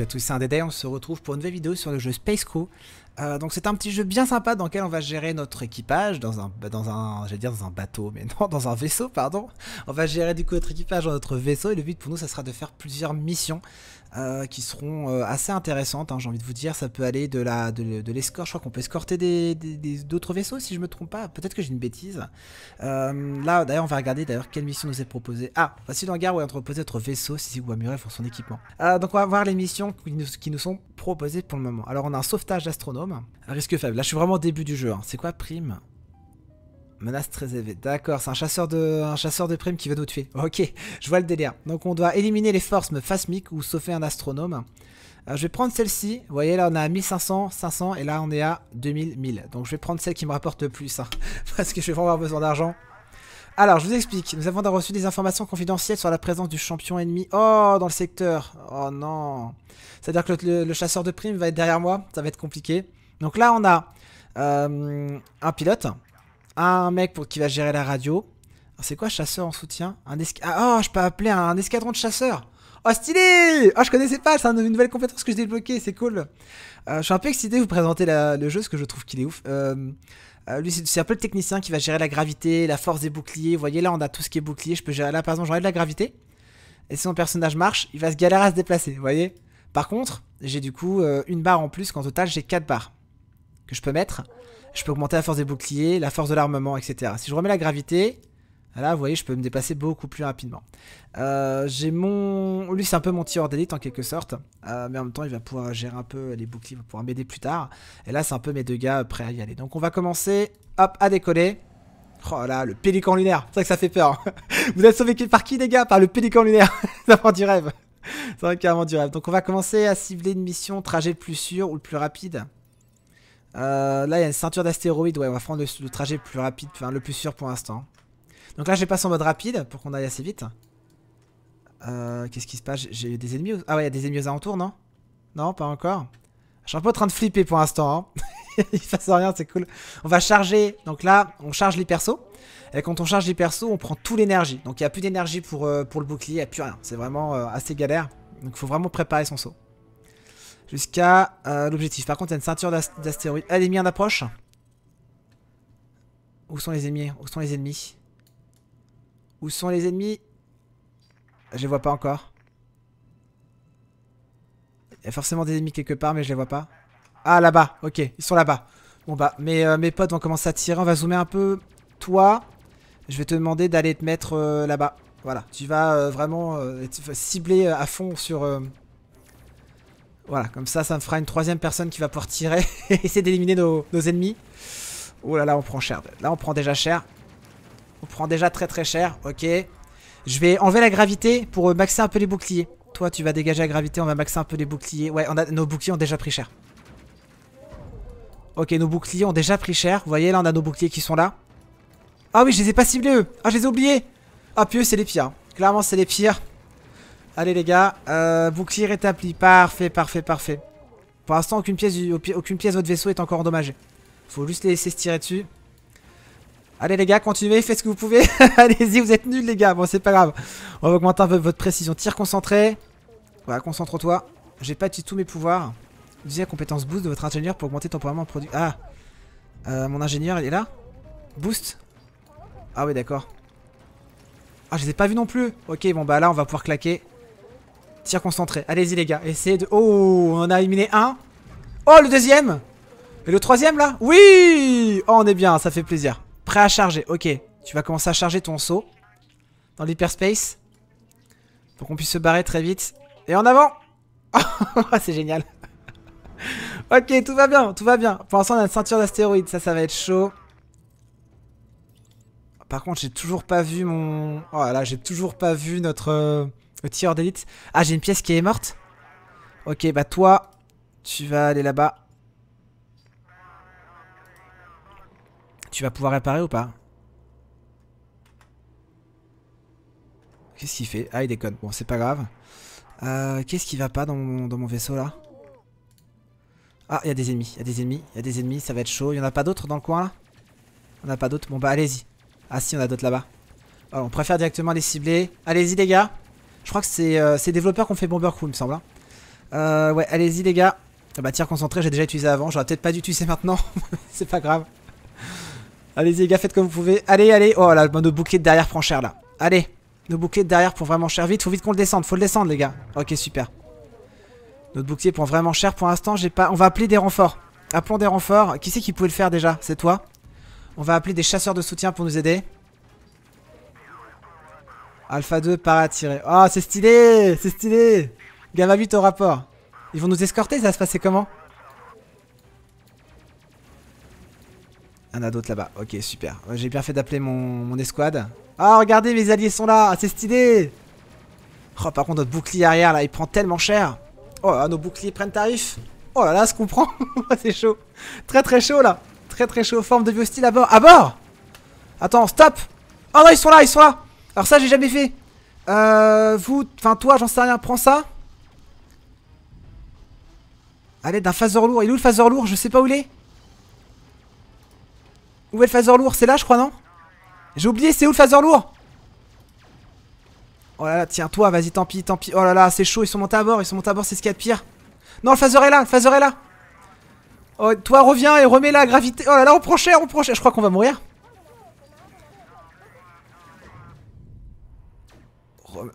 salut à tous, c'est on se retrouve pour une nouvelle vidéo sur le jeu Space Crew. Euh, donc c'est un petit jeu bien sympa dans lequel on va gérer notre équipage dans un, dans un, j'allais dire dans un bateau, mais non, dans un vaisseau, pardon. On va gérer du coup notre équipage dans notre vaisseau et le but pour nous, ça sera de faire plusieurs missions euh, qui seront euh, assez intéressantes. Hein, j'ai envie de vous dire, ça peut aller de la de, l'escorte. Je crois qu'on peut escorter d'autres vaisseaux si je me trompe pas. Peut-être que j'ai une bêtise. Euh, là, d'ailleurs, on va regarder d'ailleurs quelle mission nous est proposée. Ah, voici gare où est entreposé notre vaisseau si vous amurez pour son équipement. donc on va voir les missions qui nous, sont proposées pour le moment. Alors on a un sauvetage d'astronome, risque faible. Là, je suis vraiment au début du jeu. Hein. C'est quoi prime menace très élevée. D'accord, c'est un chasseur de un chasseur de primes qui veut nous tuer. Ok, je vois le délire. Donc on doit éliminer les forces phasmiques ou sauver un astronome. Euh, je vais prendre celle-ci. Vous voyez là on est à 1500, 500 et là on est à 2000, 1000. Donc je vais prendre celle qui me rapporte le plus. Hein, parce que je vais vraiment avoir besoin d'argent. Alors, je vous explique. Nous avons reçu des informations confidentielles sur la présence du champion ennemi. Oh, dans le secteur. Oh non. C'est-à-dire que le, chasseur de prime va être derrière moi. Ça va être compliqué. Donc là, on a euh, un pilote ah, un mec pour qui va gérer la radio. Ah, c'est quoi chasseur en soutien un Ah oh, je peux appeler un, escadron de chasseurs Oh stylé Oh je connaissais pas, c'est une nouvelle compétence que j'ai débloquée, c'est cool. Euh, je suis un peu excité de vous présenter la, le jeu, parce que je trouve qu'il est ouf. Euh, euh, lui c'est un peu le technicien qui va gérer la gravité, la force des boucliers. Vous voyez là on a tout ce qui est bouclier, je peux gérer là par exemple de la gravité. Et si mon personnage marche, il va se galérer à se déplacer, vous voyez Par contre, j'ai du coup une barre en plus, qu'en total j'ai quatre barres que je peux mettre je peux augmenter la force des boucliers, la force de l'armement, etc. Si je remets la gravité, là, vous voyez, je peux me déplacer beaucoup plus rapidement. Euh, j'ai mon... Lui, c'est un peu mon tireur d'élite en quelque sorte. Euh, mais en même temps, il va pouvoir gérer un peu les boucliers, il va pouvoir m'aider plus tard. Et là, c'est un peu mes deux gars prêts à y aller. Donc on va commencer, hop, à décoller. Oh là, le pélican lunaire. C'est vrai que ça fait peur. Hein. vous êtes sauvés par qui, les gars Par le pélican lunaire. ça prend du rêve. C'est vrai carrément du rêve. Donc on va commencer à cibler une mission trajet le plus sûr ou le plus rapide. Euh, là, il y a une ceinture d'astéroïdes. Ouais, on va prendre le, trajet le plus rapide, enfin, le plus sûr pour l'instant. Donc là, j'ai passe en mode rapide pour qu'on aille assez vite. Euh, qu'est-ce qui se passe J'ai des ennemis Ah ouais, il y a des ennemis aux alentours, non Non, pas encore. Je suis un peu en train de flipper pour l'instant. Hein. il ne passe rien, c'est cool. On va charger. Donc là, on charge les persos. Et quand on charge les persos, on prend tout l'énergie. Donc il n'y a plus d'énergie pour, euh, pour le bouclier, il n'y a plus rien. C'est vraiment assez galère. Donc il faut vraiment préparer son saut. Jusqu'à euh, l'objectif. Par contre, il y a une ceinture d'astéroïdes. Ah, l'ennemi en approche. Où sont les ennemis Où sont les ennemis Où sont les ennemis Je les vois pas encore. Il y a forcément des ennemis quelque part, mais je les vois pas. Ah, là-bas. Ok, ils sont là-bas. Bon bah, mes, euh, mes potes vont commencer à tirer. On va zoomer un peu. Toi, je vais te demander d'aller te mettre euh, là-bas. Voilà, tu vas vraiment cibler à fond sur, voilà, comme ça, ça me fera une troisième personne qui va pouvoir tirer et essayer d'éliminer nos, ennemis. Oh là là, on prend cher. Là, on prend déjà cher. On prend déjà très très cher. Ok. Je vais enlever la gravité pour maxer un peu les boucliers. Toi, tu vas dégager la gravité, on va maxer un peu les boucliers. Ouais, on a, nos boucliers ont déjà pris cher. Ok, nos boucliers ont déjà pris cher. Vous voyez, là, on a nos boucliers qui sont là. Ah oui, je les ai pas ciblés, eux. Ah, je les ai oubliés. Ah, puis eux, c'est les pires. Clairement, c'est les pires. Allez les gars, euh, bouclier rétabli, parfait, parfait, parfait. Pour l'instant, aucune pièce, aucune pièce de votre vaisseau est encore endommagée. Faut juste les laisser se tirer dessus. Allez les gars, continuez, faites ce que vous pouvez. Allez-y, vous êtes nuls les gars, bon c'est pas grave. On va augmenter un peu votre précision. tire concentré. Voilà, concentre-toi. J'ai pas utilisé tous mes pouvoirs. Utilisez la compétence boost de votre ingénieur pour augmenter temporairement le produit. Ah euh, Mon ingénieur, il est là Boost Ah oui, d'accord. Ah, je les ai pas vus non plus. Ok, bon bah là, on va pouvoir claquer. Tire concentré. Allez-y, les gars. Essayez de... Oh, on en a éliminé un. Oh, le deuxième Et le troisième, là Oui Oh, on est bien, ça fait plaisir. Prêt à charger. Ok. Tu vas commencer à charger ton saut dans l'hyperspace pour qu'on puisse se barrer très vite. Et en avant oh, C'est génial. ok, tout va bien, tout va bien. Pour l'instant, on a une ceinture d'astéroïdes. Ça, ça va être chaud. Par contre, j'ai toujours pas vu mon... Oh là, j'ai toujours pas vu notre... Euh, le tireur d'élite. Ah, j'ai une pièce qui est morte. Ok, bah toi, tu vas aller là-bas. Tu vas pouvoir réparer ou pas Qu'est-ce qu'il fait Ah, il déconne. Bon, c'est pas grave. Euh, qu'est-ce qui va pas dans mon, vaisseau, là Ah, il y a des ennemis. Il y a des ennemis. Il y a des ennemis. Ça va être chaud. Il y en a pas d'autres dans le coin, là On n'a pas d'autres. Bon, bah, allez-y. Ah si, on a d'autres là-bas. on préfère directement les cibler. Allez-y, les gars. Je crois que c'est euh, développeurs qui ont fait Bomber Crew, il me semble. Hein. Euh, ouais, allez-y les gars. Ah bah tir concentré, j'ai déjà utilisé avant. J'aurais peut-être pas dû utiliser maintenant. c'est pas grave. Allez-y les gars, faites comme vous pouvez. Allez, allez. Oh là, notre bouclier de derrière prend cher là. Allez, nos boucliers de derrière pour vraiment cher vite. Faut vite qu'on le descende. Faut le descendre les gars. Ok, super. Notre bouclier prend vraiment cher. Pour l'instant, j'ai pas. On va appeler des renforts. Appelons des renforts. Qui c'est qui pouvait le faire déjà C'est toi. On va appeler des chasseurs de soutien pour nous aider. Alpha 2 para attirer. Oh, c'est stylé C'est stylé Gamma 8 au rapport. Ils vont nous escorter, ça va se passer comment Un a d'autres là-bas. Ok, super. J'ai bien fait d'appeler mon, escouade. Ah, oh, regardez, mes alliés sont là ah, C'est stylé Oh, par contre, notre bouclier arrière, là, il prend tellement cher. Oh ah, nos boucliers prennent tarif. Oh là là, ce qu'on prend. c'est chaud. Très très chaud, là. Très très chaud. Forme de vieux style à bord. À bord Attends, stop Oh non, ils sont là, ils sont là alors ça, j'ai jamais fait. Euh, vous, enfin toi, j'en sais rien, prends ça. Allez, d'un phaser lourd. Il est où le phaser lourd Je sais pas où il est. Où est le phaser lourd C'est là, je crois, non J'ai oublié, c'est où le phaser lourd Oh là là, tiens-toi, vas-y, tant pis, tant pis. Oh là là, c'est chaud, ils sont montés à bord, ils sont montés à bord, c'est ce qu'il y a de pire. Non, le phaser est là, le phaser est là. Oh, toi, reviens et remets la gravité. Oh là là, on prend on prend Je crois qu'on va mourir.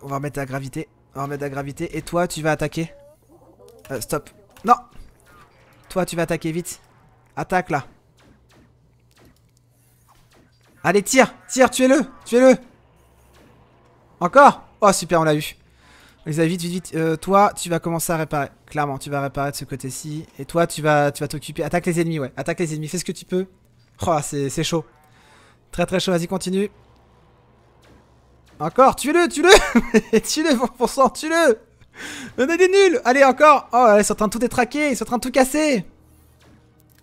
On va remettre la gravité. On va remettre la gravité. Et toi, tu vas attaquer. Euh, stop. Non Toi, tu vas attaquer vite. Attaque, là. Allez, tire Tire, tuez-le Tuez-le Encore Oh, super, on l'a eu. On les a vite, vite, vite. Euh, toi, tu vas commencer à réparer. Clairement, tu vas réparer de ce côté-ci. Et toi, tu vas tu vas t'occuper. Attaque les ennemis, ouais. Attaque les ennemis. Fais ce que tu peux. Oh, c'est chaud. Très, très chaud. Vas-y, continue. Encore, tue-le, tue-le Tue-le, pour sang, tue-le On est des nuls Allez, encore Oh, ils sont en train de tout détraquer, ils sont en train de tout casser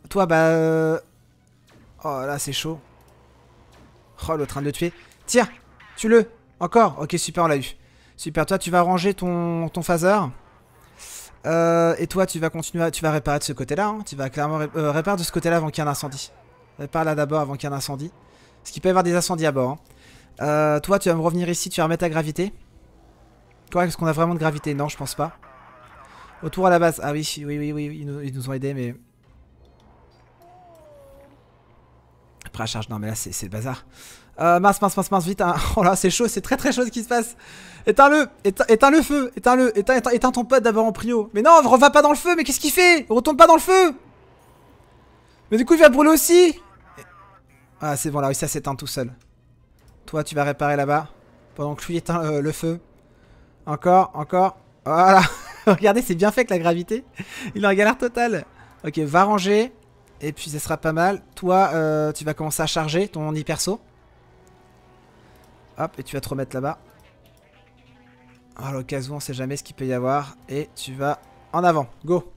Toi, bah... Euh, oh, là, c'est chaud. Oh, en train de le tuer. Tiens, tue-le Encore Ok, super, on l'a eu. Super, toi, tu vas ranger ton, ton phaser. Euh, et toi, tu vas continuer, à, tu vas réparer de ce côté-là. Hein. Tu vas clairement euh, réparer de ce côté-là avant qu'il y ait un incendie. Répare là d'abord avant qu'il y ait un incendie. Parce qu'il peut y avoir des incendies à bord. Hein. Euh, toi, tu vas me revenir ici, tu vas remettre ta gravité. Quoi, est-ce qu'on a vraiment de gravité Non, je pense pas. Autour à la base. Ah oui, oui, oui, oui, ils nous, ont aidés, mais... Après la charge, non mais là c'est le bazar. Euh, mince, mince, mince, mince, vite. Hein. Oh là, c'est chaud, c'est très très chaud ce qui se passe. Éteins-le, éteins, le feu, éteins-le, éteins, éteins, ton pote d'abord en prio. Mais non, va pas dans le feu, mais qu'est-ce qu'il fait Retombe pas dans le feu Mais du coup il va brûler aussi Ah c'est bon là, oui, ça s'éteint tout seul. Toi, tu vas réparer là-bas. Pendant que lui éteint euh, le feu. Encore, encore. Voilà. Regardez, c'est bien fait avec la gravité. Il est en galère totale. Ok, va ranger. Et puis, ce sera pas mal. Toi, euh, tu vas commencer à charger ton hyperso. Hop, et tu vas te remettre là-bas. à ah, l'occasion, on sait jamais ce qu'il peut y avoir. Et tu vas en avant. Go.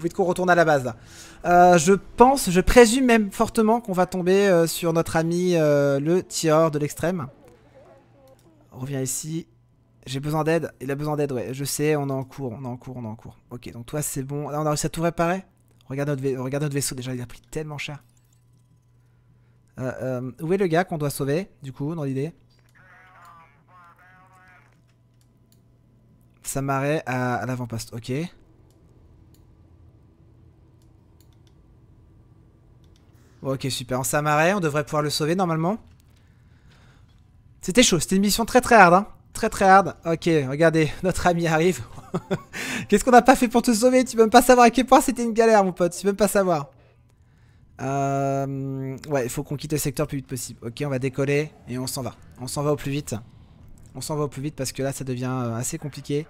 Vite qu'on retourne à la base, là. Euh, je pense, je présume même fortement qu'on va tomber euh, sur notre ami euh, le tireur de l'extrême. Reviens ici. J'ai besoin d'aide. Il a besoin d'aide, ouais. Je sais, on est en cours, on est en cours, on est en cours. Ok, donc toi, c'est bon. Là, on a réussi à tout réparer. Regarde notre, vaisseau, déjà, il a pris tellement cher. où est le gars qu'on doit sauver, du coup, dans l'idée Ça m'arrête à l'avant-poste, ok. Ok, super. On s'amarrait, on devrait pouvoir le sauver normalement. C'était chaud, c'était une mission très très hard. Hein. Très très hard. Ok, regardez, notre ami arrive. Qu'est-ce qu'on n'a pas fait pour te sauver Tu peux même pas savoir à quel point c'était une galère, mon pote. Tu peux même pas savoir. Euh, ouais, il faut qu'on quitte le secteur le plus vite possible. Ok, on va décoller et on s'en va. On s'en va au plus vite. On s'en va au plus vite parce que là, ça devient euh, assez compliqué.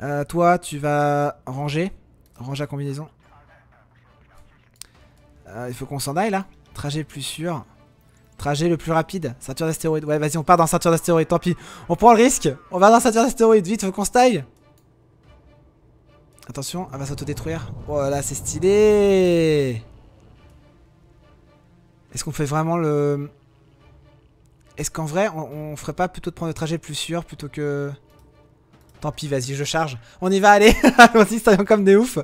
Euh, toi, tu vas ranger. ranger la combinaison. Euh, il faut qu'on s'en aille là. Trajet plus sûr. Trajet le plus rapide. Ceinture d'astéroïdes. Ouais, vas-y, on part dans ceinture d'astéroïdes. Tant pis. On prend le risque. On va dans ceinture d'astéroïdes. Vite, faut qu'on se taille. Attention, elle va s'autodétruire. Oh là, c'est stylé. Est-ce qu'on fait vraiment le... Est-ce qu'en vrai, on, ferait pas plutôt de prendre le trajet plus sûr plutôt que... Tant pis, vas-y, je charge. On y va, allez Allons-y, soyons comme des oufs.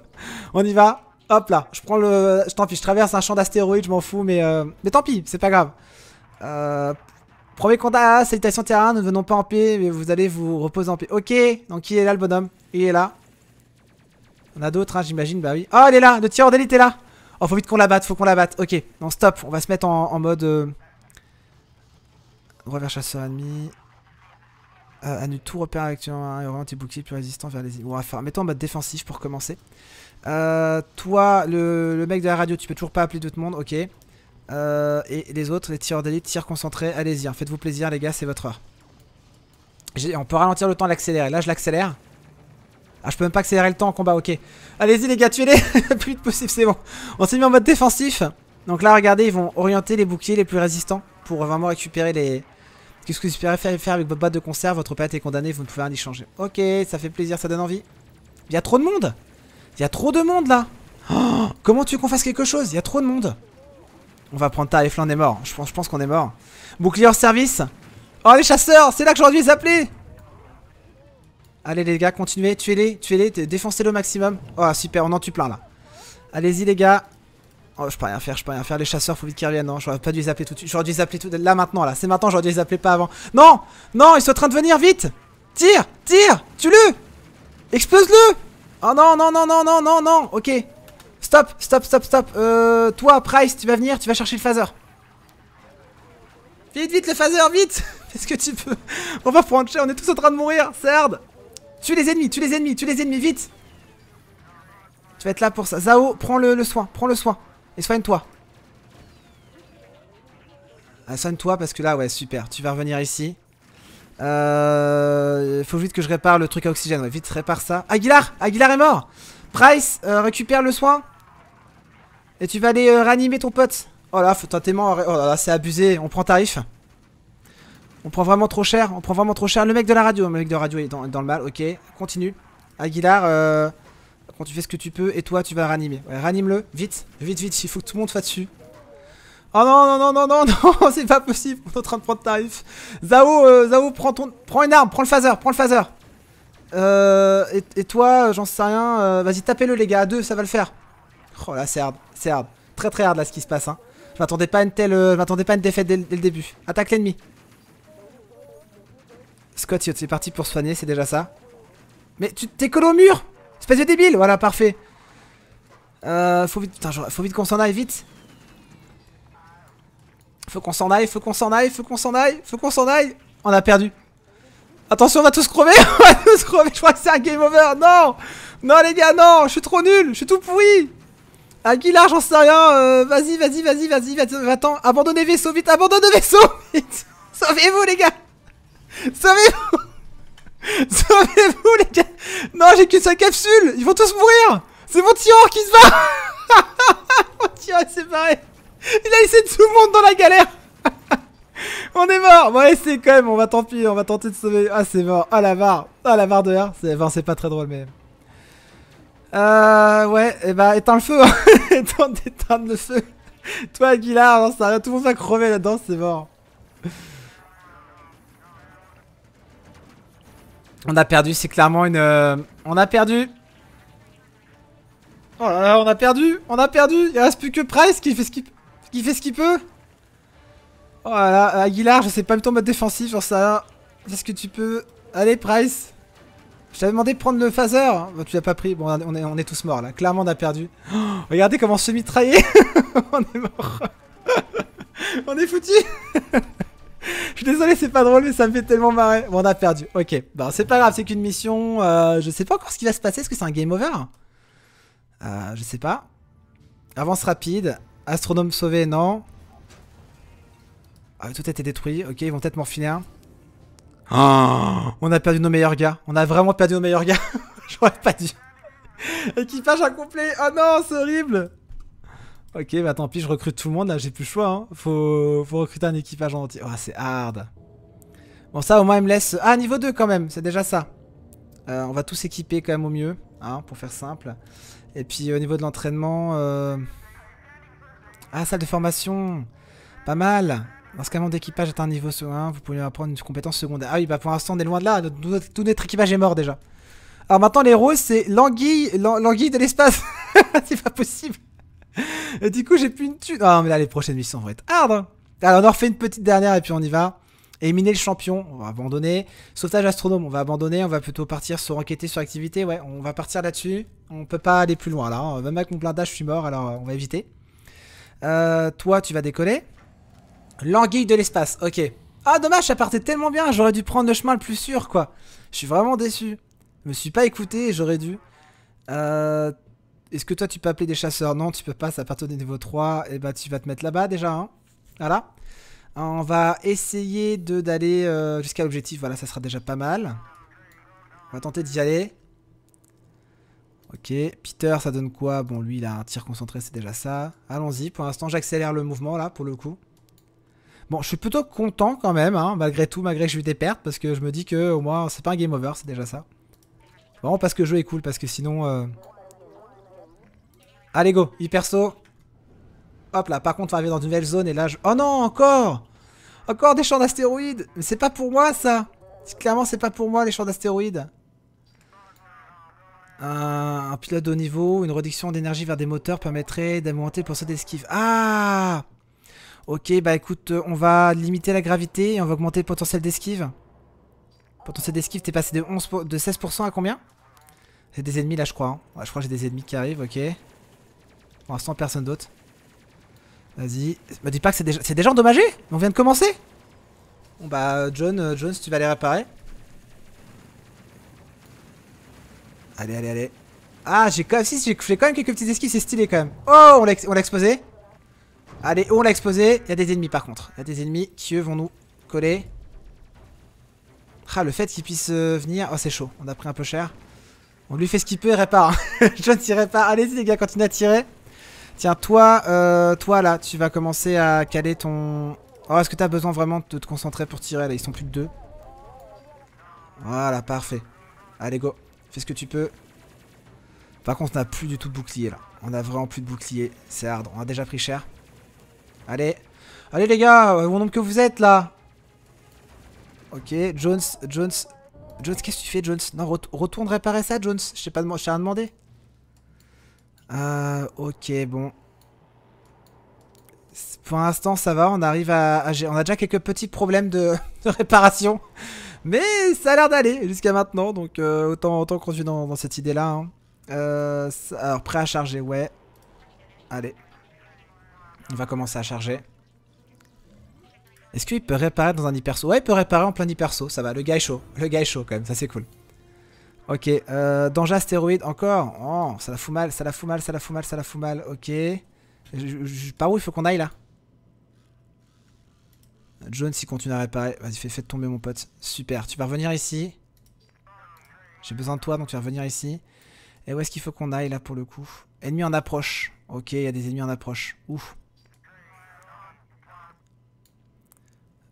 On y va Hop là, je prends le... Tant pis, je traverse un champ d'astéroïdes, je m'en fous, mais... Euh, mais tant pis, c'est pas grave. Euh... Premier contact, salutation terrain, nous ne venons pas en paix, mais vous allez vous reposer en paix. Ok, donc il est là le bonhomme Il est là. On a d'autres, hein, j'imagine, bah oui. Oh, il est là, le tireur d'élite est là Oh, faut vite qu'on la batte, faut qu'on la batte. Ok, non, stop, on va se mettre en, mode... Euh... Revers chasseur ennemi. Euh, tout repère actuellement, hein, orienté bouclier plus résistant vers les... On va faire... Mettons en mode défensif pour commencer. Euh, toi, le, mec de la radio, tu peux toujours pas appeler d'autres le monde, ok. Euh, et les autres, les tireurs d'élite, tire concentrés, allez-y, hein, faites-vous plaisir les gars, c'est votre heure. On peut ralentir le temps, l'accélérer. Là, je l'accélère. Ah, je peux même pas accélérer le temps en combat, ok. Allez-y les gars, tuez-les plus vite possible, c'est bon. On s'est mis en mode défensif. Donc là, regardez, ils vont orienter les boucliers les plus résistants pour vraiment récupérer les... Qu'est-ce que vous espérez faire avec votre boîte de conserve Votre pâte est condamnée, vous ne pouvez rien y changer. Ok, ça fait plaisir, ça donne envie. Il y a trop de monde il y a trop de monde là oh, Comment tu veux qu'on fasse quelque chose Il y a trop de monde On va prendre ta et on est mort. Je pense, je pense qu'on est mort. Bouclier en service Oh les chasseurs C'est là que j'aurais dû les appeler Allez les gars, continuez, tuez-les, tuez-les, défoncez-le au maximum. Oh super, on en tue plein là. Allez-y les gars. Oh je peux rien faire, je peux rien faire. Les chasseurs, faut vite qu'ils reviennent. Non, j'aurais pas dû les appeler tout de suite. J'aurais dû les appeler tout là maintenant là. C'est maintenant, j'aurais dû les appeler pas avant. Non Non, ils sont en train de venir, vite Tire Tire Tue-le Explose-le Oh non, non, non, non, non, non, non Ok Stop, stop, stop, stop euh, Toi, Price, tu vas venir, tu vas chercher le phaser. Vite, vite, le phaser, vite est ce que tu peux On va prendre cher, on est tous en train de mourir, c'est hard Tue les ennemis, tue les ennemis, tue les ennemis, vite Tu vas être là pour ça. Zao, prends le, le soin, prends le soin. Et soigne-toi. Ah, soigne-toi parce que là, ouais, super. Tu vas revenir ici. Il euh, faut vite que je répare le truc à oxygène. vite, répare ça. Aguilar Aguilar est mort Price, euh, récupère le soin. Et tu vas aller euh, ranimer ton pote. Oh là, faut tellement... Oh là là, c'est abusé. On prend tarif. On prend vraiment trop cher. On prend vraiment trop cher. Le mec de la radio. Le mec de la radio est dans, le mal. Ok, continue. Aguilar, quand tu fais ce que tu peux. Et toi, tu vas ranimer. Ouais, le Vite, vite, vite. Il faut que tout le monde soit dessus. Oh non, non, non, non, non, non, c'est pas possible, on est en train de prendre tarif. Zao, euh, Zao, prends, ton... prends une arme, prends le phaser, prends le phaser. Euh, et, toi, euh, j'en sais rien, vas-y, tapez-le les gars, à deux, ça va le faire. Oh là, c'est hard, c'est hard. Très très hard là ce qui se passe, hein. Je m'attendais pas à une telle, je m'attendais pas à une défaite dès, le début. Attaque l'ennemi. Scott, c'est parti pour se soigner, c'est déjà ça. Mais tu t'es collé au mur Espèce de débile Voilà, parfait. Euh, faut vite, faut vite qu'on s'en aille, vite. Faut qu'on s'en aille, faut qu'on s'en aille, faut qu'on s'en aille, faut qu'on s'en aille. On a perdu. Attention, on va tous crever, on va tous crever. Je crois que c'est un game over. Non, non les gars, non, je suis trop nul, je suis tout pourri. Aguilar, j'en sais rien. vas-y, vas-y, vas-y, vas-y, vas-y. Attends, abandonnez vaisseau vite, abandonnez vaisseau vite. Sauvez-vous les gars. Sauvez-vous. Sauvez-vous les gars Non j'ai qu'une seule capsule Ils vont tous mourir C'est mon tireur qui se bat Mon tireur s'est barré il a laissé tout le monde dans la galère On est mort Bon c'est quand même, on va tant pis, on va tenter de sauver. Ah c'est mort, ah la barre Ah la barre de R, c'est pas très drôle mais... Euh... Ouais, et eh bah ben, éteins le feu hein. Éteins éteins le feu Toi Aguilar, ça va tout le monde va crever là-dedans, c'est mort On a perdu, c'est clairement une... Euh, on a perdu Oh là là, on a perdu On a perdu Il reste plus que Price qui fait ce qu'il... Il fait ce qu'il peut Voilà oh Aguilar, je sais pas le ton mode défensif sur ça. C'est ce que tu peux. Allez, Price Je t'avais demandé de prendre le phaser. Bah, tu l'as pas pris. Bon, on est, tous morts là. Clairement, on a perdu. regardez comment on se mitrailler. on est mort. on est foutu. Je suis désolé, c'est pas drôle, mais ça me fait tellement marrer. Bon, on a perdu. Ok. Bon, bah, c'est pas grave, c'est qu'une mission. Euh, je sais pas encore ce qui va se passer. Est-ce que c'est un game over euh, Je sais pas. Avance rapide. Astronome sauvé, non. Ah, tout a été détruit. Ok, ils vont peut-être m'en finir ah. on a perdu nos meilleurs gars. On a vraiment perdu nos meilleurs gars. J'aurais pas dû. Équipage incomplet. Oh non, c'est horrible. Ok, bah tant pis, je recrute tout le monde. j'ai plus le choix. Hein. Faut... recruter un équipage entier. Oh, c'est hard. Bon, ça, au moins, il me laisse... Ah, niveau 2 quand même. C'est déjà ça. Euh, on va tous équiper quand même au mieux. Hein, pour faire simple. Et puis, au niveau de l'entraînement... Euh, ah, salle de formation Pas mal Lorsqu'un membre d'équipage atteint un niveau 1, vous pouvez apprendre une compétence secondaire. Ah oui, bah pour l'instant, on est loin de là. Tout notre, équipage est mort déjà. Alors maintenant, les roses, c'est l'anguille, de l'espace. c'est pas possible. Et du coup, j'ai plus une tu... Ah, mais là, les prochaines missions vont être hard. Hein. Alors, on en refait une petite dernière et puis on y va. Éliminer le champion, on va abandonner. Sauvetage astronome, on va abandonner. On va plutôt partir sur enquêter sur activité. Ouais, on va partir là-dessus. On peut pas aller plus loin là. Hein. Même avec mon blindage, je suis mort, alors on va éviter. Euh, toi, tu vas décoller. L'anguille de l'espace, ok. Ah, dommage, ça partait tellement bien. J'aurais dû prendre le chemin le plus sûr, quoi. Je suis vraiment déçu. Je me suis pas écouté, j'aurais dû. Euh, Est-ce que toi, tu peux appeler des chasseurs Non, tu peux pas, ça partait au niveau 3. Et bah, tu vas te mettre là-bas déjà, hein. Voilà. On va essayer d'aller euh, jusqu'à l'objectif. Voilà, ça sera déjà pas mal. On va tenter d'y aller. Ok, Peter, ça donne quoi Bon, lui, il a un tir concentré, c'est déjà ça. Allons-y, pour l'instant, j'accélère le mouvement, là, pour le coup. Bon, je suis plutôt content quand même, hein, malgré tout, malgré que j'ai eu des pertes, parce que je me dis que, au moins, c'est pas un game over, c'est déjà ça. Bon, parce que le jeu est cool, parce que sinon... Euh, Allez, go Hyper saut Hop là, par contre, on va dans une nouvelle zone, et là, je... Oh non, encore Encore des champs d'astéroïdes Mais c'est pas pour moi, ça Clairement, c'est pas pour moi, les champs d'astéroïdes un, pilote de haut niveau, une réduction d'énergie vers des moteurs permettrait d'augmenter le potentiel d'esquive. Ah Ok, bah écoute, euh, on va limiter la gravité et on va augmenter le potentiel d'esquive. Potentiel d'esquive, t'es passé de, 11 de 16% à combien C'est des ennemis là, je crois. Hein. je crois que j'ai des ennemis qui arrivent, ok. Pour l'instant, personne d'autre. Vas-y. Me dis pas que c'est déjà, déjà endommagé On vient de commencer Bon bah, John, euh, John, tu vas les réparer. Allez, allez, allez. Ah, j'ai quand même, si, j'ai fait quand même quelques petites esquisses c'est stylé quand même. Oh, on l'a exposé Allez, on l'a exposé Il y a des ennemis par contre. Il y a des ennemis qui eux vont nous coller. Ah, le fait qu'ils puissent euh, venir. Oh, c'est chaud. On a pris un peu cher. On lui fait ce qu'il peut et répare. ne s'y pas. Allez-y, les gars, continuez à tirer. Tiens, toi, euh, toi là, tu vas commencer à caler ton. Oh, est-ce que t'as besoin vraiment de te concentrer pour tirer là Ils sont plus de deux. Voilà, parfait. Allez, go. Fais ce que tu peux. Par contre, on n'a plus du tout de bouclier, là. On a vraiment plus de bouclier. C'est hard. On a déjà pris cher. Allez. Allez, les gars. Au nombre que vous êtes, là. Ok. Jones. Jones. Jones, qu'est-ce que tu fais, Jones Non, retourne réparer ça, Jones. Je sais pas, rien demandé. Euh, ok, bon. Pour l'instant, ça va. On arrive à, On a déjà quelques petits problèmes de, de réparation. Mais ça a l'air d'aller jusqu'à maintenant, donc euh, autant, autant continuer dans, dans cette idée-là. Hein. Euh, alors, prêt à charger, ouais. Allez. On va commencer à charger. Est-ce qu'il peut réparer dans un hyperso Ouais, il peut réparer en plein hyperso, ça va. Le gars est chaud. Le gars est chaud quand même, ça c'est cool. Ok, euh, danger astéroïde encore. Oh, ça la fout mal, ça la fout mal, ça la fout mal, ça la fout mal. Ok. par où il faut qu'on aille là Jones, si continue à réparer. Vas-y, fais, tomber mon pote. Super. Tu vas revenir ici. J'ai besoin de toi, donc tu vas revenir ici. Et où est-ce qu'il faut qu'on aille, là, pour le coup Ennemis en approche. Ok, il y a des ennemis en approche. Ouf.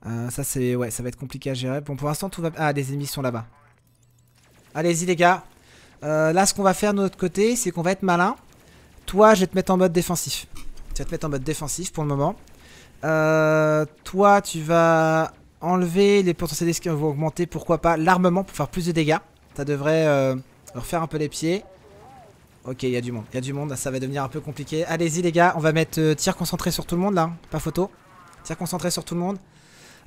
Euh, ça, c'est... Ouais, ça va être compliqué à gérer. Bon, pour l'instant, tout va... Ah, des ennemis sont là-bas. Allez-y, les gars. Euh, là, ce qu'on va faire de notre côté, c'est qu'on va être malin. Toi, je vais te mettre en mode défensif. Tu vas te mettre en mode défensif pour le moment. Euh, toi, tu vas enlever les potentiels qui vont augmenter, pourquoi pas, l'armement pour faire plus de dégâts. Ça devrait euh, refaire un peu les pieds. Ok, il y a du monde, il y a du monde, ça va devenir un peu compliqué. Allez-y les gars, on va mettre euh, tir concentré sur tout le monde là, hein, pas photo. Tir concentré sur tout le monde.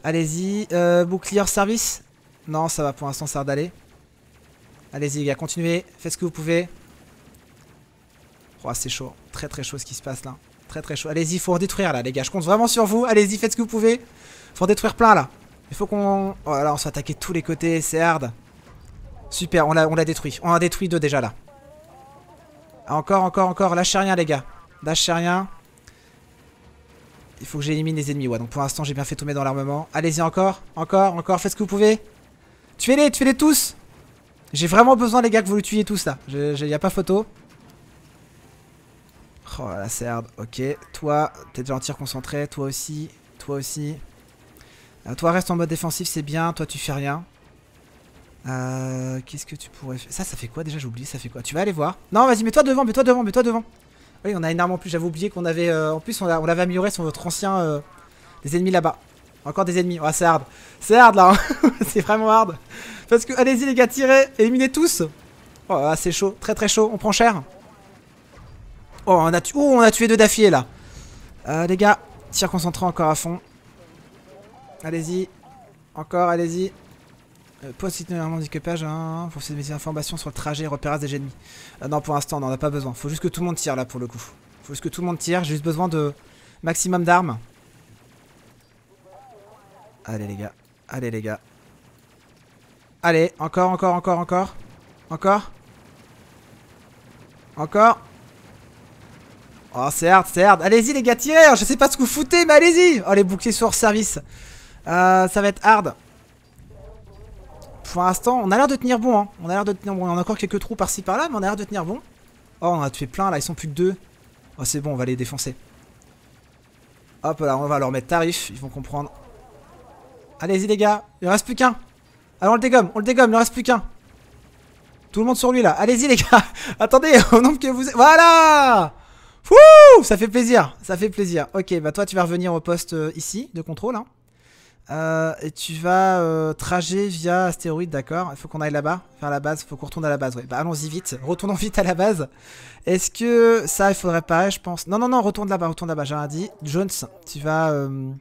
Allez-y, bouclier service. Non, ça va pour l'instant, ça d'aller. Allez-y les gars, continuez, faites ce que vous pouvez. Oh, c'est chaud, très très chaud ce qui se passe là. Très très chaud. Allez-y, faut en détruire là, les gars. Je compte vraiment sur vous. Allez-y, faites ce que vous pouvez. Faut en détruire plein là. Il faut qu'on. Oh là, on soit attaqué de tous les côtés. C'est hard. Super, on l'a détruit. On a détruit deux déjà là. Encore, encore, encore. Lâchez rien, les gars. Lâchez rien. Il faut que j'élimine les ennemis. Ouais, donc pour l'instant, j'ai bien fait tomber dans l'armement. Allez-y encore, encore, encore. Faites ce que vous pouvez. Tuez-les, tuez-les tous. J'ai vraiment besoin, les gars, que vous les tuiez tous là. Il n'y a pas photo. Oh la serbe, ok. Toi, t'es déjà en concentré, toi aussi, toi aussi. Euh, toi, reste en mode défensif, c'est bien, toi tu fais rien. Euh, qu'est-ce que tu pourrais faire Ça, ça fait quoi déjà J'oublie, ça fait quoi Tu vas aller voir. Non, vas-y, mets-toi devant, mets-toi devant, mets-toi devant. Oui, on a une arme en plus, j'avais oublié qu'on avait... Euh, en plus, on, l'avait amélioré sur notre ancien... des ennemis là-bas. Encore des ennemis. Oh, c'est hard. C'est hard là. Hein. c'est vraiment hard. Parce que, allez-y les gars, tirez. Éliminez tous. Oh, c'est chaud. Très très chaud. On prend cher. Oh, on a, oh, on a tué deux d'affier là. Euh, les gars, tire concentré encore à fond. Allez-y. Encore, allez-y. Euh, hein, pour mes informations sur le trajet et repérage des ennemis. Euh, non, pour l'instant, on n'en a pas besoin. Faut juste que tout le monde tire là pour le coup. Faut juste que tout le monde tire. J'ai juste besoin de maximum d'armes. Allez les gars. Allez les gars. Allez, encore, encore, encore, encore. Encore. Encore. Oh, c'est hard, c'est hard. Allez-y, les gars, tirez. Hein. Je sais pas ce que vous foutez, mais allez-y. Oh, les boucliers sur service. Euh, ça va être hard. Pour l'instant, on a l'air de tenir bon. Hein. On a l'air de tenir bon. On a encore quelques trous par-ci par-là, mais on a l'air de tenir bon. Oh, on a tué plein là. Ils sont plus que deux. Oh, c'est bon, on va les défoncer. Hop là, on va leur mettre tarif. Ils vont comprendre. Allez-y, les gars. Il reste plus qu'un. Alors, ah, on le dégomme. On le dégomme. Il reste plus qu'un. Tout le monde sur lui là. Allez-y, les gars. Attendez, au nombre que vous. Voilà! Wouh ça fait plaisir, ça fait plaisir. Ok, bah toi tu vas revenir au poste euh, ici de contrôle. Hein. Euh, et tu vas euh, via astéroïde, d'accord Il faut qu'on aille là-bas, faire la base, il faut qu'on retourne à la base, ouais. Bah allons-y vite, retournons vite à la base. Est-ce que ça, il faudrait pas, je pense... Non, non, non, retourne là-bas, retourne là-bas, j'ai rien dit. Jones, tu vas euh,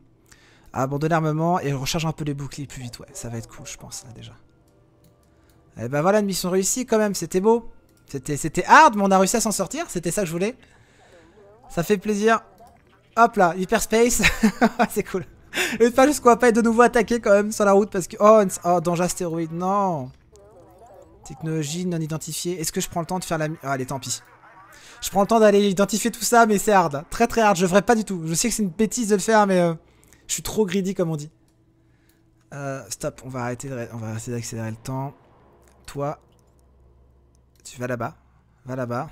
abandonner l'armement et recharge un peu les boucliers plus vite, ouais. Ça va être cool, je pense, là, déjà. Et eh bah ben, voilà, une mission réussie quand même, c'était beau. C'était hard, mais on a réussi à s'en sortir, c'était ça que je voulais. Ça fait plaisir. Hop là, hyperspace. c'est cool. Et pas va pas être de nouveau attaqué quand même sur la route parce que... Oh, oh, danger astéroïde, non. Technologie non identifiée. Est-ce que je prends le temps de faire la... Ah, allez, tant pis. Je prends le temps d'aller identifier tout ça, mais c'est hard. Très très hard, je ferai pas du tout. Je sais que c'est une bêtise de le faire, mais euh, je suis trop greedy comme on dit. Euh, stop, on va arrêter on d'accélérer le temps. Toi, tu vas là-bas. Va là-bas.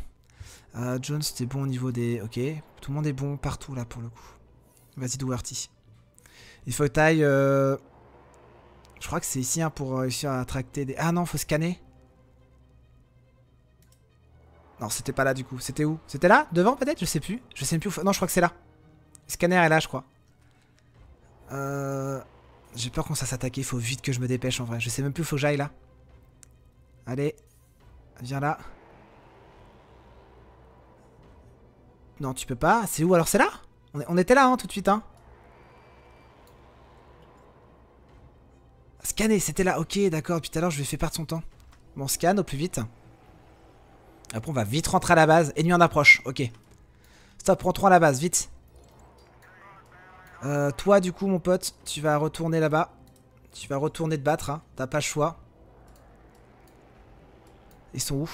Euh, Jones, c'était bon au niveau des... Ok, tout le monde est bon partout là pour le coup. Vas-y Doherty. Il faut que Euh... Je crois que c'est ici hein, pour réussir à attracter des... Ah non, faut scanner non, c'était pas là du coup. C'était où C'était là Devant peut-être Je sais plus. Je sais plus où. Non, je crois que c'est là. Le scanner est là, je crois. Euh, j'ai peur qu'on ça il Faut vite que je me dépêche en vrai. Je sais même plus où faut que j'aille là. Allez. Viens là. Non, tu peux pas. C'est où alors C'est là on, était là, hein, tout de suite, hein. Scanner, c'était là. Ok, d'accord. Puis tout à l'heure, je vais faire perdre son temps. Bon, scan au plus vite. Après, on va vite rentrer à la base. Ennemis en approche. Ok. Stop, rentrons à la base, vite. Euh, toi, du coup, mon pote, tu vas retourner là-bas. Tu vas retourner te battre, hein. T'as pas le choix. Ils sont où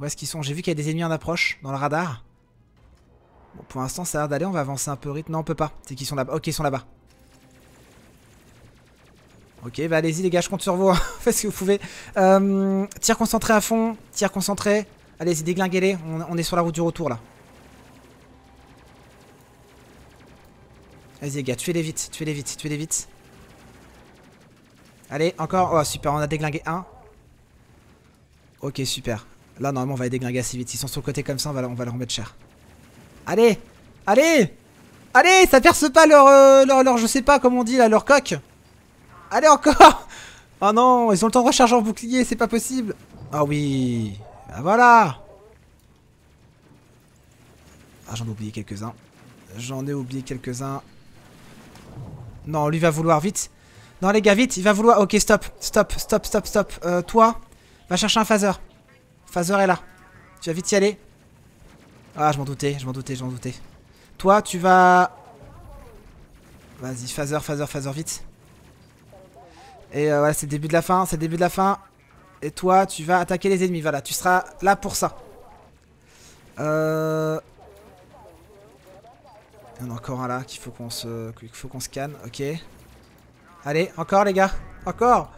Où est-ce qu'ils sont J'ai vu qu'il y a des ennemis en approche, dans le radar pour l'instant, ça a l'air d'aller. On va avancer un peu rythme. Non, on peut pas. C'est qu'ils sont là-bas. Ok, ils sont là-bas. Ok, bah allez-y les gars, je compte sur vous. Hein. Faites ce que vous pouvez. Euh, Tire concentré à fond. Tir concentré. Allez-y, déglinguez-les. On, est sur la route du retour, là. Allez-y les gars, tuez-les vite. Tuez-les vite. Tuez-les vite. Allez, encore. Oh, super, on a déglingué un. Ok, super. Là, normalement, on va les déglinguer assez vite. Ils sont sur le côté comme ça, on va, on va leur remettre cher. Allez Allez Allez, ça perce pas euh, leur, leur, je sais pas comment on dit là, leur coque Allez encore Oh non, ils ont le temps de recharger en bouclier, c'est pas possible Ah oui Ah voilà Ah j'en ai oublié quelques-uns. J'en ai oublié quelques-uns. Non, lui va vouloir vite. Non les gars, vite, il va vouloir... Ok, stop, stop, stop, stop, stop. Euh, toi, va chercher un phaser. Phaser est là. Tu vas vite y aller. Ah, je m'en doutais, je m'en doutais, je m'en doutais. Toi, tu vas... Vas-y, phaser, phaser, phaser, vite. Et voilà, euh, c'est le début de la fin, c'est le début de la fin. Et toi, tu vas attaquer les ennemis, voilà. Tu seras là pour ça. Euh... Il y en a encore un là qu'il faut qu'on se qu'il faut qu'on scanne, ok. Allez, encore les gars, encore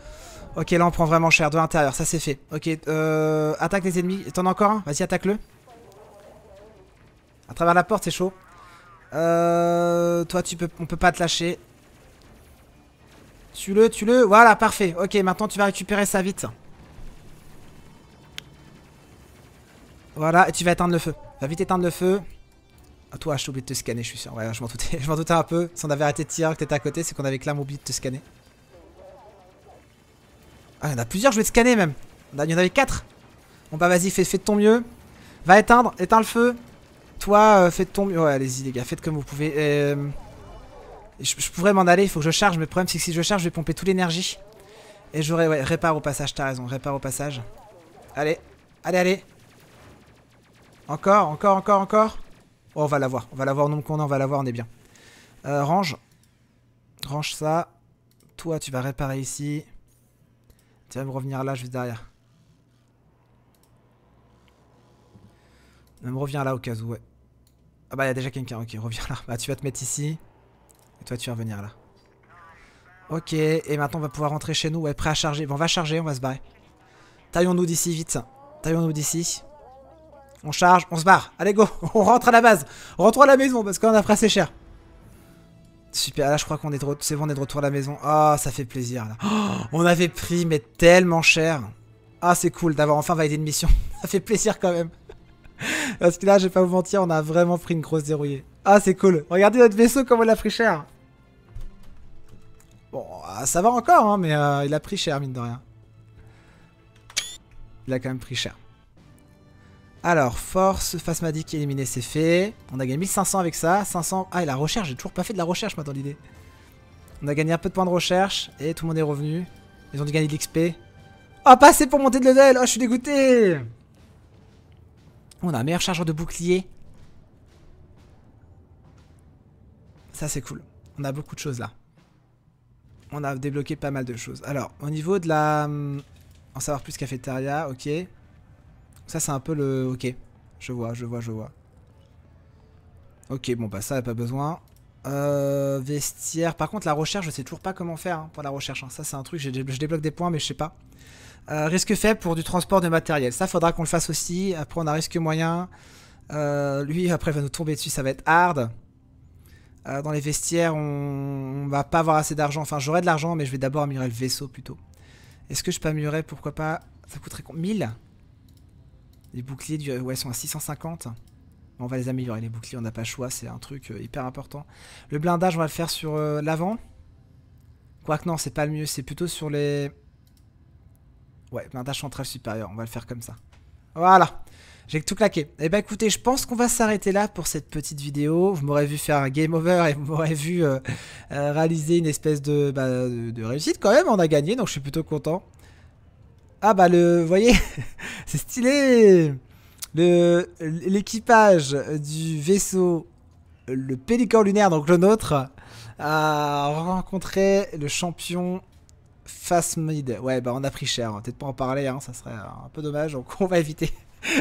Ok, là on prend vraiment cher de l'intérieur, ça c'est fait. Ok, euh, attaque les ennemis, t'en as encore un Vas-y, attaque-le. À travers la porte, c'est chaud. Euh, toi, tu peux, on peut pas te lâcher. Tu le tu le Voilà, parfait. Ok, maintenant, tu vas récupérer ça vite. Voilà, et tu vas éteindre le feu. Va vite éteindre le feu. Ah, toi, je t'ai oublié de te scanner, je suis sûr. Ouais, je m'en doutais. un peu. Si on avait arrêté de tirer, que t'étais à côté, c'est qu'on avait clairement oublié de te scanner. Ah, il a plusieurs, je vais te scanner même. Il y en avait quatre. Bon, bah, vas-y, fais, fais de ton mieux. Va éteindre, éteins le feu. Toi, euh, fais ton mieux. Ouais, allez-y, les gars, faites comme vous pouvez. Euh, je, pourrais m'en aller, il faut que je charge. Mais le problème, c'est que si je charge, je vais pomper toute l'énergie. Et j'aurai. Ouais, répare au passage, t'as raison, répare au passage. Allez, allez, allez. Encore, encore, encore, encore. Oh, on va l'avoir. On va l'avoir au nombre qu'on a, on va l'avoir, on est bien. Euh, range. Range ça. Toi, tu vas réparer ici. Tu vas me revenir là, juste derrière. me revient là au cas où, ouais. Ah bah y'a déjà quelqu'un, ok, reviens là. Bah tu vas te mettre ici. Et toi tu vas venir là. Ok, et maintenant on va pouvoir rentrer chez nous. Ouais, prêt à charger. Bon, on va charger, on va se barrer. Taillons-nous d'ici, vite. Taillons-nous d'ici. On charge, on se barre. Allez, go On rentre à la base. rentre à la maison parce qu'on a pris assez cher. Super, là je crois qu'on est de retour. C'est bon, on est de retour à la maison. Ah, ça fait plaisir là. on avait pris, mais tellement cher. Ah, c'est cool d'avoir enfin validé une mission. ça fait plaisir quand même. Parce que là, je vais pas vous mentir, on a vraiment pris une grosse dérouillée. Ah, c'est cool. Regardez notre vaisseau, comment il a pris cher. Bon, euh, ça va encore, hein, mais euh, il a pris cher, mine de rien. Il a quand même pris cher. Alors, force, est éliminé c'est fait. On a gagné 1500 avec ça. 500... Ah, et la recherche, j'ai toujours pas fait de la recherche, moi, dans l'idée. On a gagné un peu de points de recherche, et tout le monde est revenu. Ils ont dû gagner de l'XP. Ah, oh, pas pour monter de level Oh, je suis dégoûté on a un meilleur chargeur de bouclier. Ça, c'est cool. On a beaucoup de choses là. On a débloqué pas mal de choses. Alors, au niveau de la... Hum, en savoir plus cafétéria, ok. Ça, c'est un peu le... Ok. Je vois, je vois, je vois. Ok, bon, bah ça, pas besoin. Euh, vestiaire. Par contre, la recherche, je sais toujours pas comment faire hein, pour la recherche. Hein. Ça, c'est un truc, je, débloque des points, mais je sais pas. Euh, risque faible pour du transport de matériel. Ça, faudra qu'on le fasse aussi. Après, on a risque moyen. Euh, lui, après, va nous tomber dessus. Ça va être hard. Euh, dans les vestiaires, on... va pas avoir assez d'argent. Enfin, j'aurai de l'argent, mais je vais d'abord améliorer le vaisseau plutôt. Est-ce que je peux améliorer, pourquoi pas Ça coûterait 1000 Les boucliers du... ouais, sont à 650. On va les améliorer, les boucliers, on n'a pas le choix. C'est un truc hyper important. Le blindage, on va le faire sur l'avant. Quoique non, c'est pas le mieux. C'est plutôt sur les Ouais, en central supérieur, on va le faire comme ça. Voilà, j'ai tout claqué. Eh bah écoutez, je pense qu'on va s'arrêter là pour cette petite vidéo. Vous m'aurez vu faire un game over et vous m'aurez vu euh, euh, réaliser une espèce bah, de, réussite quand même. On a gagné, donc je suis plutôt content. Ah bah le, vous voyez, c'est stylé L'équipage du vaisseau, le Pélican lunaire, donc le nôtre, a rencontré le champion Fast Mid. Ouais, bah on a pris cher. Hein. peut-être pas en parler, hein, ça serait euh, un peu dommage, donc on va éviter.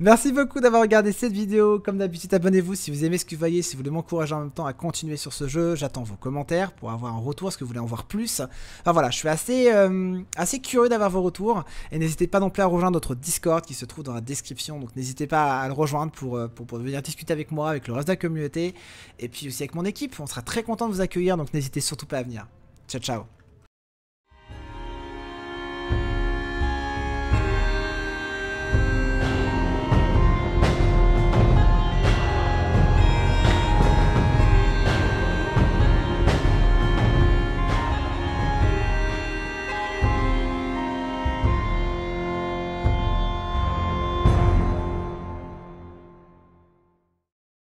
Merci beaucoup d'avoir regardé cette vidéo. Comme d'habitude, abonnez-vous si vous aimez ce que vous voyez, si vous voulez m'encourager en même temps à continuer sur ce jeu. J'attends vos commentaires pour avoir un retour, ce que vous voulez en voir plus. Enfin voilà, je suis assez, euh, assez curieux d'avoir vos retours. Et n'hésitez pas non plus à rejoindre notre Discord qui se trouve dans la description. Donc n'hésitez pas à le rejoindre pour, pour, euh, pour, venir discuter avec moi, avec le reste de la communauté. Et puis aussi avec mon équipe. On sera très content de vous accueillir, donc n'hésitez surtout pas à venir. Ciao, ciao